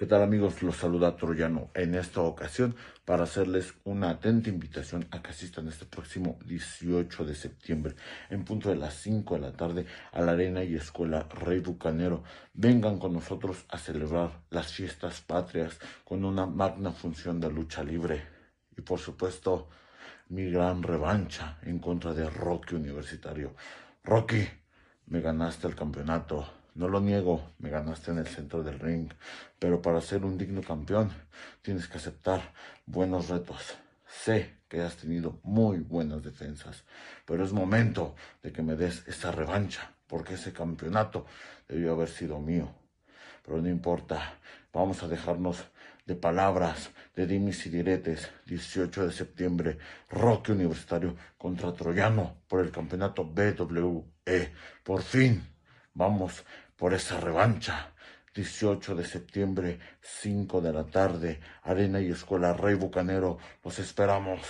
¿Qué tal amigos? Los saluda Troyano en esta ocasión para hacerles una atenta invitación a que asistan este próximo 18 de septiembre en punto de las 5 de la tarde a la Arena y Escuela Rey Bucanero. Vengan con nosotros a celebrar las fiestas patrias con una magna función de lucha libre y por supuesto mi gran revancha en contra de Rocky Universitario. Rocky, me ganaste el campeonato no lo niego, me ganaste en el centro del ring, pero para ser un digno campeón tienes que aceptar buenos retos. Sé que has tenido muy buenas defensas, pero es momento de que me des esa revancha, porque ese campeonato debió haber sido mío. Pero no importa, vamos a dejarnos de palabras, de dimis y diretes. 18 de septiembre, Roque Universitario contra Troyano por el campeonato BWE. Por fin. Vamos por esa revancha. 18 de septiembre, 5 de la tarde, Arena y Escuela Rey Bucanero, los esperamos.